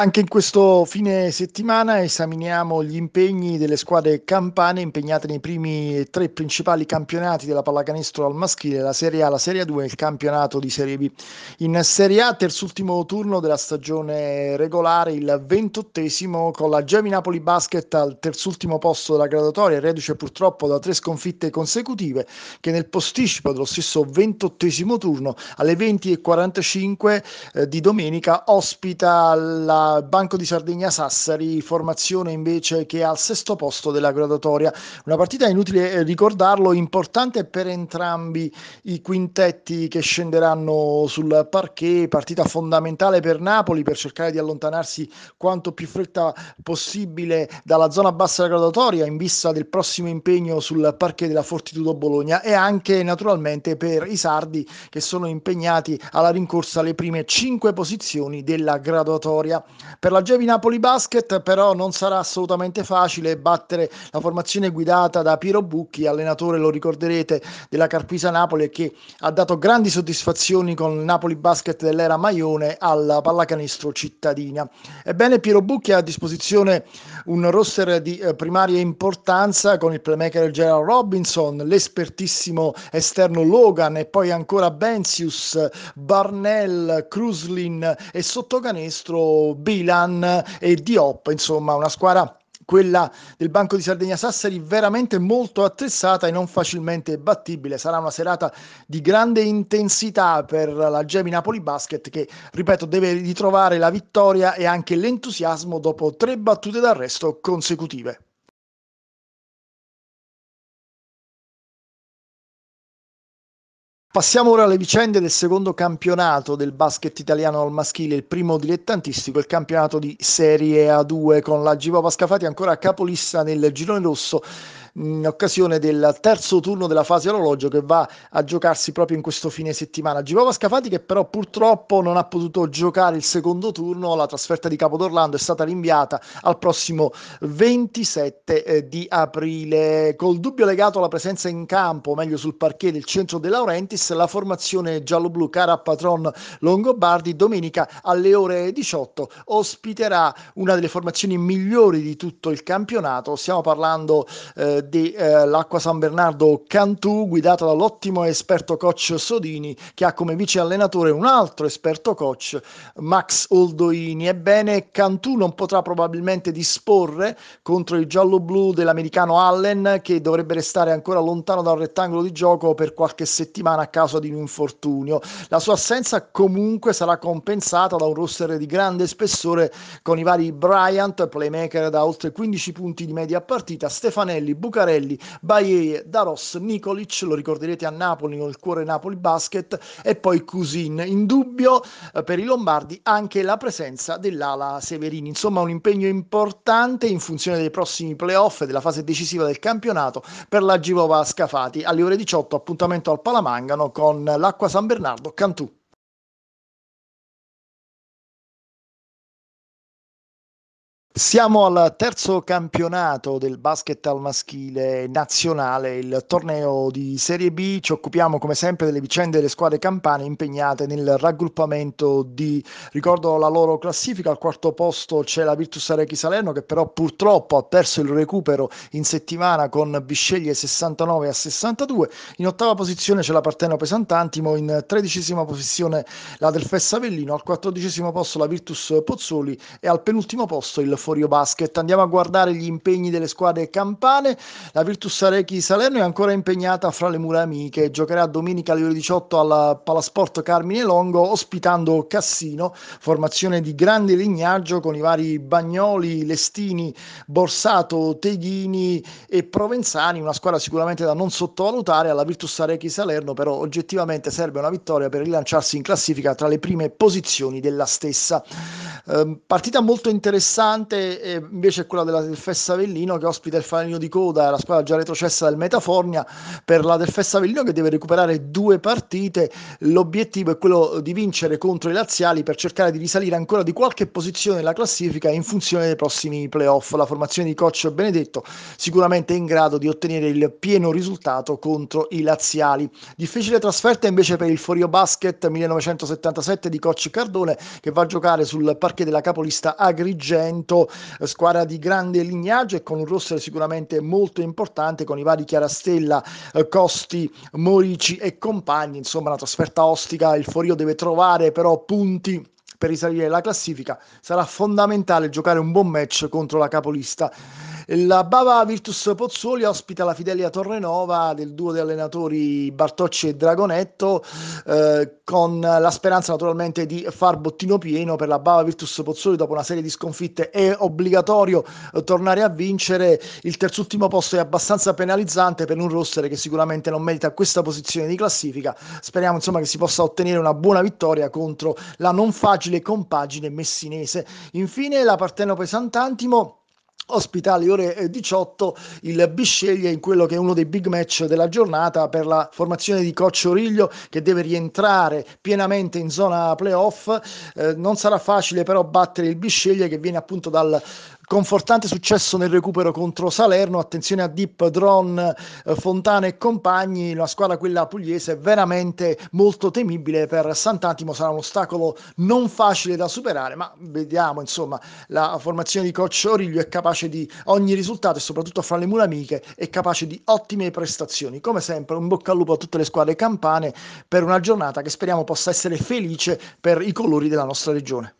Anche in questo fine settimana esaminiamo gli impegni delle squadre campane impegnate nei primi tre principali campionati della pallacanestro al maschile, la Serie A, la Serie 2 e il campionato di Serie B. In Serie A, terzultimo turno della stagione regolare, il ventottesimo, con la Gemi Napoli Basket al terzultimo posto della graduatoria, reduce purtroppo da tre sconfitte consecutive, che nel posticipo dello stesso ventottesimo turno alle 20.45 eh, di domenica ospita la Banco di Sardegna-Sassari, formazione invece che è al sesto posto della graduatoria. Una partita inutile eh, ricordarlo, importante per entrambi i quintetti che scenderanno sul parquet, partita fondamentale per Napoli per cercare di allontanarsi quanto più fretta possibile dalla zona bassa della graduatoria in vista del prossimo impegno sul parquet della Fortitudo Bologna e anche naturalmente per i sardi che sono impegnati alla rincorsa alle prime cinque posizioni della graduatoria. Per la Gevi Napoli Basket però non sarà assolutamente facile battere la formazione guidata da Piero Bucchi, allenatore, lo ricorderete, della Carpisa Napoli che ha dato grandi soddisfazioni con il Napoli Basket dell'era Maione alla pallacanestro cittadina. Ebbene Piero Bucchi ha a disposizione un roster di eh, primaria importanza con il playmaker Gerald Robinson, l'espertissimo esterno Logan e poi ancora Bensius, Barnell, Cruslin e sottocanestro Milan e Diop, insomma una squadra quella del Banco di Sardegna Sassari veramente molto attrezzata e non facilmente battibile. Sarà una serata di grande intensità per la Gemi Napoli Basket che, ripeto, deve ritrovare la vittoria e anche l'entusiasmo dopo tre battute d'arresto consecutive. Passiamo ora alle vicende del secondo campionato del basket italiano al maschile, il primo dilettantistico, il campionato di Serie A2 con la Giva Pascafati ancora capolista nel girone rosso in occasione del terzo turno della fase orologio che va a giocarsi proprio in questo fine settimana. Girova Scafati che però purtroppo non ha potuto giocare il secondo turno, la trasferta di Capodorlando è stata rinviata al prossimo 27 eh, di aprile. Col dubbio legato alla presenza in campo, o meglio sul parquet del centro De Laurentiis, la formazione giallo-blu cara a patron Longobardi domenica alle ore 18 ospiterà una delle formazioni migliori di tutto il campionato. Stiamo parlando eh, eh, dell'Acqua San Bernardo Cantù, guidata dall'ottimo esperto coach Sodini, che ha come vice allenatore un altro esperto coach, Max Oldoini. Ebbene, Cantù non potrà probabilmente disporre contro il giallo-blu dell'americano Allen, che dovrebbe restare ancora lontano dal rettangolo di gioco per qualche settimana a causa di un infortunio. La sua assenza comunque sarà compensata da un roster di grande spessore con i vari Bryant, playmaker da oltre 15 punti di media partita, Stefanelli, Buc- Lucarelli, Baie, Daros, Nikolic, lo ricorderete a Napoli nel cuore Napoli Basket e poi Cusin. In dubbio eh, per i Lombardi anche la presenza dell'ala Severini. Insomma un impegno importante in funzione dei prossimi playoff e della fase decisiva del campionato per la Givova Scafati. Alle ore 18 appuntamento al Palamangano con l'Acqua San Bernardo Cantù. Siamo al terzo campionato del basket al maschile nazionale, il torneo di Serie B. Ci occupiamo come sempre delle vicende delle squadre campane impegnate nel raggruppamento di, ricordo la loro classifica, al quarto posto c'è la Virtus Arechi Salerno che però purtroppo ha perso il recupero in settimana con Bisceglie 69 a 62. In ottava posizione c'è la Parteno Pesantantimo, in tredicesima posizione la del Avellino, al quattordicesimo posto la Virtus Pozzoli e al penultimo posto il Forio Basket. Andiamo a guardare gli impegni delle squadre campane. La Virtus Sarecchi Salerno è ancora impegnata fra le mura amiche. Giocherà domenica alle ore 18 al Palasport Carmine Longo, ospitando Cassino, formazione di grande lignaggio con i vari Bagnoli, Lestini, Borsato, Teghini e Provenzani. Una squadra sicuramente da non sottovalutare. Alla Virtus Sarecchi Salerno, però, oggettivamente serve una vittoria per rilanciarsi in classifica tra le prime posizioni della stessa. Ehm, partita molto interessante eh, invece è quella della Delfes Avellino che ospita il fanalino di coda, la squadra già retrocessa del Metafornia per la Delfes Avellino che deve recuperare due partite. L'obiettivo è quello di vincere contro i laziali per cercare di risalire ancora di qualche posizione nella classifica in funzione dei prossimi playoff. La formazione di coach Benedetto sicuramente è in grado di ottenere il pieno risultato contro i laziali. Difficile trasferta invece per il Forio Basket 1977 di coach Cardone che va a giocare sul parcheggio anche della capolista Agrigento, squadra di grande lignaggio e con un roster sicuramente molto importante con i vari Chiarastella, eh, Costi, Morici e compagni, insomma la trasferta ostica, il Forio deve trovare però punti per risalire la classifica sarà fondamentale giocare un buon match contro la capolista la Bava Virtus Pozzuoli ospita la Fidelia Torrenova del duo di allenatori Bartocci e Dragonetto, eh, con la speranza naturalmente di far bottino pieno per la Bava Virtus Pozzuoli dopo una serie di sconfitte. È obbligatorio eh, tornare a vincere. Il terzultimo posto è abbastanza penalizzante per un roster che sicuramente non merita questa posizione di classifica. Speriamo insomma che si possa ottenere una buona vittoria contro la non facile compagine messinese. Infine la Partenope Sant'Antimo ospita alle ore 18 eh, il Bisceglie in quello che è uno dei big match della giornata per la formazione di Origlio che deve rientrare pienamente in zona playoff. Eh, non sarà facile però battere il Bisceglie che viene appunto dal confortante successo nel recupero contro Salerno, attenzione a Deep, Dron, eh, Fontana e compagni, la squadra quella pugliese è veramente molto temibile per Sant'Antimo, sarà un ostacolo non facile da superare, ma vediamo insomma la formazione di coach Origlio è capace di ogni risultato e soprattutto fra le mura amiche è capace di ottime prestazioni, come sempre un bocca al lupo a tutte le squadre campane per una giornata che speriamo possa essere felice per i colori della nostra regione.